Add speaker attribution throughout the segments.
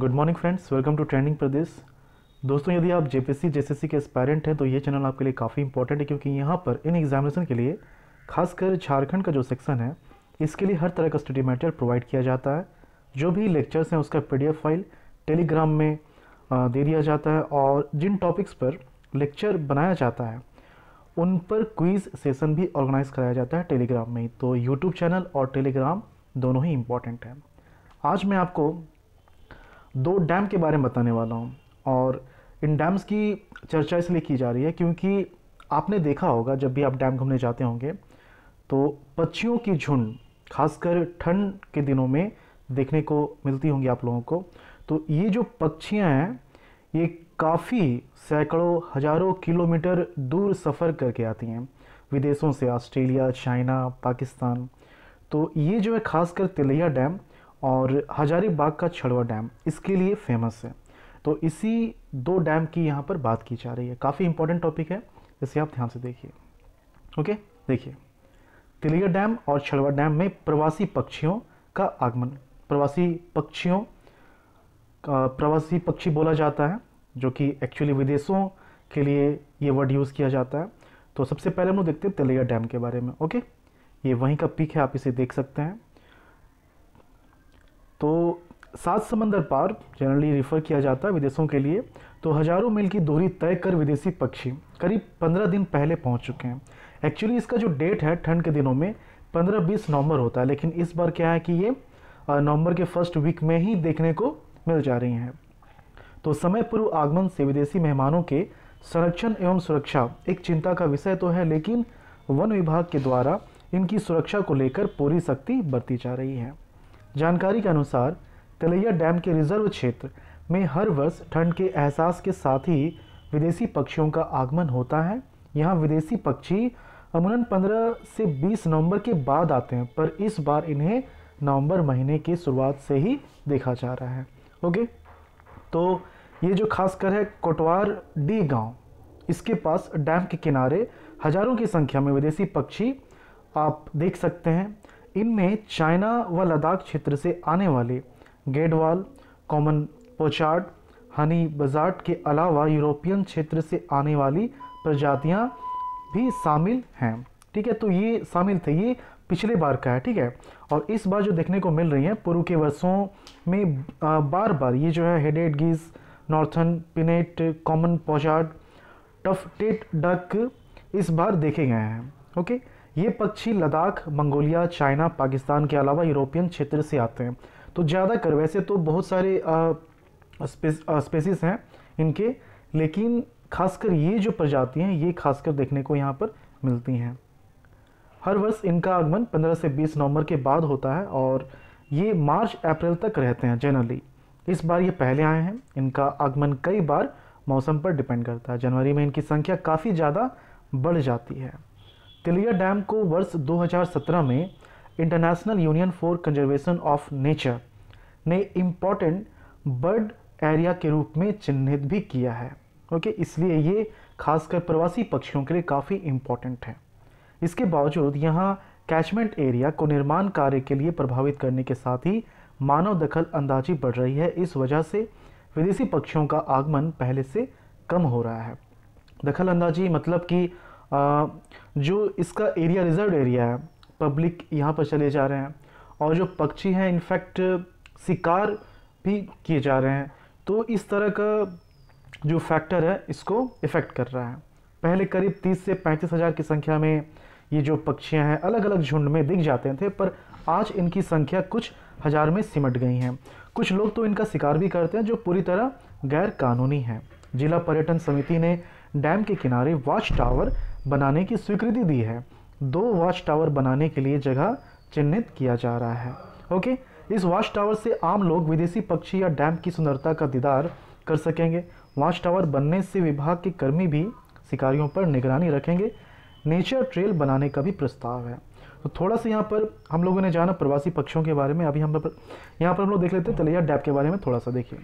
Speaker 1: good morning friends welcome to trending Pradesh दोस्तों यदि आप जेपीएससी जेसीसी के एस्पायरेंट हैं तो ये चैनल आपके लिए काफ़ी इंपॉर्टेंट है क्योंकि यहाँ पर इन एग्जामिनेशन के लिए खासकर झारखंड का जो सेक्शन है इसके लिए हर तरह का स्टडी मटेरियल प्रोवाइड किया जाता है जो भी लेक्चर्स हैं उसका पी फाइल टेलीग्राम में दे दिया जाता है और जिन टॉपिक्स पर लेक्चर बनाया जाता है उन पर क्विज़ सेसन भी ऑर्गेनाइज़ कराया जाता है टेलीग्राम में तो यूट्यूब चैनल और टेलीग्राम दोनों ही इम्पॉर्टेंट हैं आज मैं आपको दो डैम के बारे में बताने वाला हूँ और इन डैम्स की चर्चा इसलिए की जा रही है क्योंकि आपने देखा होगा जब भी आप डैम घूमने जाते होंगे तो पक्षियों की झुंड खासकर ठंड के दिनों में देखने को मिलती होंगी आप लोगों को तो ये जो पक्षियाँ हैं ये काफ़ी सैकड़ों हज़ारों किलोमीटर दूर सफ़र करके आती हैं विदेशों से ऑस्ट्रेलिया चाइना पाकिस्तान तो ये जो है खासकर तिलैया डैम और हजारीबाग का छड़वा डैम इसके लिए फेमस है तो इसी दो डैम की यहाँ पर बात की जा रही है काफ़ी इंपॉर्टेंट टॉपिक है इसे आप ध्यान से देखिए ओके देखिए तिलिया डैम और छड़वा डैम में प्रवासी पक्षियों का आगमन प्रवासी पक्षियों का प्रवासी पक्षी बोला जाता है जो कि एक्चुअली विदेशों के लिए ये वर्ड यूज़ किया जाता है तो सबसे पहले हम लोग देखते हैं तिलिया डैम के बारे में ओके ये वहीं का पिक है आप इसे देख सकते हैं तो सात समंदर पार जनरली रिफ़र किया जाता है विदेशों के लिए तो हज़ारों मील की दूरी तय कर विदेशी पक्षी करीब पंद्रह दिन पहले पहुंच चुके हैं एक्चुअली इसका जो डेट है ठंड के दिनों में पंद्रह बीस नवंबर होता है लेकिन इस बार क्या है कि ये नवंबर के फर्स्ट वीक में ही देखने को मिल जा रही हैं तो समय पूर्व आगमन से विदेशी मेहमानों के संरक्षण एवं सुरक्षा एक चिंता का विषय तो है लेकिन वन विभाग के द्वारा इनकी सुरक्षा को लेकर पूरी सख्ती बरती जा रही है जानकारी के अनुसार तिलैया डैम के रिजर्व क्षेत्र में हर वर्ष ठंड के एहसास के साथ ही विदेशी पक्षियों का आगमन होता है यहाँ विदेशी पक्षी अमूलन 15 से 20 नवंबर के बाद आते हैं पर इस बार इन्हें नवंबर महीने की शुरुआत से ही देखा जा रहा है ओके तो ये जो खासकर है कोटवार डी गांव इसके पास डैम के किनारे हजारों की संख्या में विदेशी पक्षी आप देख सकते हैं इनमें चाइना व लद्दाख क्षेत्र से आने वाले gadwall common pochard honey buzzard के अलावा यूरोपियन क्षेत्र से आने वाली प्रजातियां भी शामिल हैं ठीक है तो ये शामिल थे ये पिछले बार का है ठीक है और इस बार जो देखने को मिल रही है पूर्व के वर्षों में बार बार ये जो है headed geese northern pintail common pochard tufted duck इस बार देखे गए हैं ओके ये पक्षी लद्दाख मंगोलिया चाइना पाकिस्तान के अलावा यूरोपियन क्षेत्र से आते हैं तो ज़्यादातर वैसे तो बहुत सारे स्पेसिस हैं इनके लेकिन खासकर ये जो प्रजाति हैं ये खासकर देखने को यहाँ पर मिलती हैं हर वर्ष इनका आगमन 15 से 20 नवंबर के बाद होता है और ये मार्च अप्रैल तक रहते हैं जनरली इस बार ये पहले आए हैं इनका आगमन कई बार मौसम पर डिपेंड करता है जनवरी में इनकी संख्या काफ़ी ज़्यादा बढ़ जाती है तिलिया डैम को वर्ष 2017 में International Union for Conservation of Nature ने इम्पॉर्टेंट बर्ड एरिया के रूप में चिन्हित भी किया है ओके इसलिए ये खासकर प्रवासी पक्षियों के लिए काफ़ी इम्पॉर्टेंट है इसके बावजूद यहाँ कैचमेंट एरिया को निर्माण कार्य के लिए प्रभावित करने के साथ ही मानव दखल अंदाजी बढ़ रही है इस वजह से विदेशी पक्षियों का आगमन पहले से कम हो रहा है दखल अंदाजी मतलब कि आ, जो इसका एरिया रिजर्व एरिया है पब्लिक यहाँ पर चले जा रहे हैं और जो पक्षी हैं इनफैक्ट शिकार भी किए जा रहे हैं तो इस तरह का जो फैक्टर है इसको इफ़ेक्ट कर रहा है पहले करीब तीस से पैंतीस हज़ार की संख्या में ये जो पक्षियाँ हैं अलग अलग झुंड में दिख जाते थे पर आज इनकी संख्या कुछ हज़ार में सिमट गई हैं कुछ लोग तो इनका शिकार भी करते हैं जो पूरी तरह गैर कानूनी है जिला पर्यटन समिति ने डैम के किनारे वॉच टावर बनाने की स्वीकृति दी है दो वॉच टावर बनाने के लिए जगह चिन्हित किया जा रहा है ओके इस वॉच टावर से आम लोग विदेशी पक्षी या डैम की सुंदरता का दीदार कर सकेंगे वॉच टावर बनने से विभाग के कर्मी भी शिकारियों पर निगरानी रखेंगे नेचर ट्रेल बनाने का भी प्रस्ताव है तो थोड़ा सा यहाँ पर हम लोगों ने जाना प्रवासी पक्षियों के बारे में अभी हम यहाँ पर हम लोग देख लेते हैं तलैया डैम के बारे में थोड़ा सा देखिए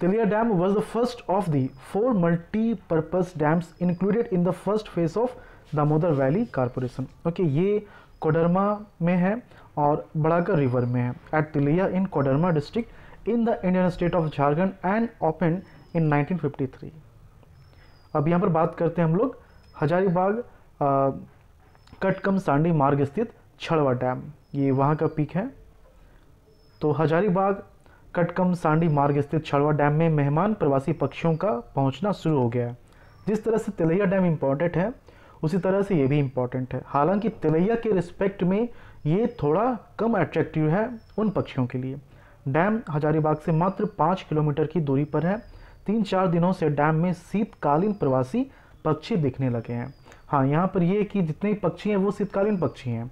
Speaker 1: Tilaiya dam was the first of the four multipurpose dams included in the first first of Damodar valley corporation okay ये कोडरमा में है और बड़ाकर रिवर में है at Tilaiya in Koderma district in the Indian state of Jharkhand and open in 1953 अब यहाँ पर बात करते हैं हम लोग हजारीबाग कटकम सांडी मार्ग स्थित छड़वा डैम ये वहाँ का पीक है तो हजारीबाग कटकम सांडी मार्ग स्थित छड़वा डैम में मेहमान प्रवासी पक्षियों का पहुंचना शुरू हो गया है जिस तरह से तिलैया डैम इम्पॉर्टेंट है उसी तरह से ये भी इम्पॉर्टेंट है हालांकि तिलैया के रिस्पेक्ट में ये थोड़ा कम अट्रैक्टिव है उन पक्षियों के लिए डैम हजारीबाग से मात्र पाँच किलोमीटर की दूरी पर है तीन चार दिनों से डैम में शीतकालीन प्रवासी पक्षी दिखने लगे हैं हाँ यहाँ पर ये कि जितने पक्षी हैं वो शीतकालीन पक्षी हैं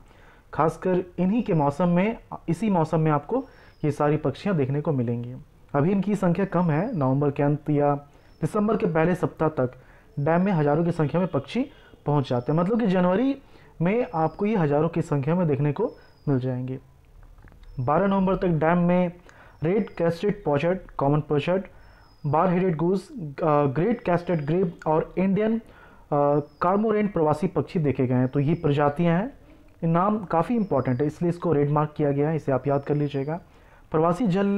Speaker 1: खासकर इन्हीं के मौसम में इसी मौसम में आपको ये सारी पक्षियाँ देखने को मिलेंगी अभी इनकी संख्या कम है नवंबर के अंत या दिसंबर के पहले सप्ताह तक डैम में हज़ारों की संख्या में पक्षी पहुंच जाते हैं मतलब कि जनवरी में आपको ये हज़ारों की संख्या में देखने को मिल जाएंगे 12 नवंबर तक डैम में red crested pochard common pochard bar headed goose great crested grebe और इंडियन कार्मोरेंट प्रवासी पक्षी देखे गए हैं तो ये प्रजातियाँ हैं नाम काफ़ी इंपॉर्टेंट है इसलिए इसको रेड मार्क किया गया है इसे आप याद कर लीजिएगा प्रवासी जल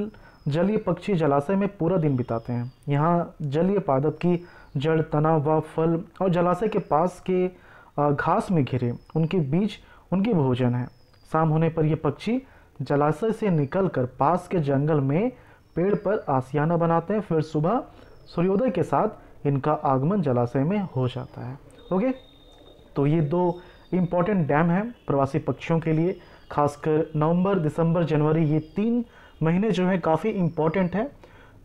Speaker 1: जलीय पक्षी जलाशय में पूरा दिन बिताते हैं यहाँ जलीय पादप की जड़ तना व फल और जलाशय के पास के घास में घिरे उनके बीच उनके भोजन है शाम होने पर ये पक्षी जलाशय से निकलकर पास के जंगल में पेड़ पर आसियाना बनाते हैं फिर सुबह सूर्योदय के साथ इनका आगमन जलाशय में हो जाता है ओके तो ये दो इम्पॉर्टेंट डैम हैं प्रवासी पक्षियों के लिए खासकर नवंबर दिसंबर जनवरी ये तीन महीने जो है काफ़ी इम्पॉर्टेंट है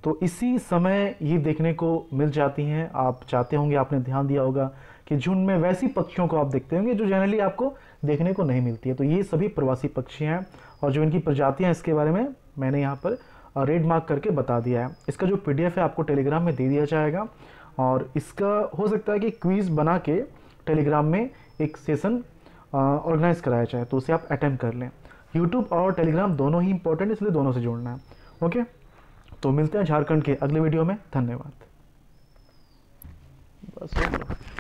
Speaker 1: तो इसी समय ये देखने को मिल जाती हैं आप चाहते होंगे आपने ध्यान दिया होगा कि जून में वैसी पक्षियों को आप देखते होंगे जो जनरली आपको देखने को नहीं मिलती है तो ये सभी प्रवासी पक्षी हैं और जो इनकी प्रजातियाँ हैं इसके बारे में मैंने यहाँ पर रेड मार्क करके बता दिया है इसका जो पी है आपको टेलीग्राम में दे दिया जाएगा और इसका हो सकता है कि क्वीज़ बना के टेलीग्राम में एक सेशन ऑर्गेनाइज़ कराया जाए तो उसे आप अटैम्प कर लें यूट्यूब और टेलीग्राम दोनों ही इंपॉर्टेंट इसलिए दोनों से जोड़ना है ओके तो मिलते हैं झारखंड के अगले वीडियो में धन्यवाद बस